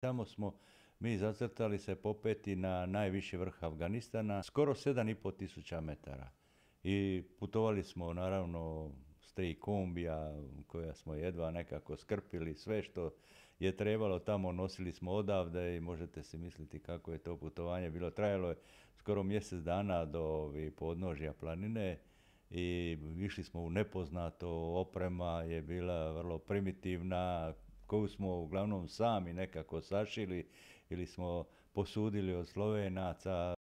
Tamo smo mi zacrtali se popeti na najviši vrh Afganistana, skoro 7,5 tisuća metara. I putovali smo naravno s tri kombija koja smo jedva nekako skrpili, sve što je trebalo tamo nosili smo odavde i možete si misliti kako je to putovanje bilo. Trajalo je skoro mjesec dana do podnožja planine i išli smo u nepoznato, oprema je bila vrlo primitivna, koju smo uglavnom sami nekako sašili ili smo posudili od Slovenaca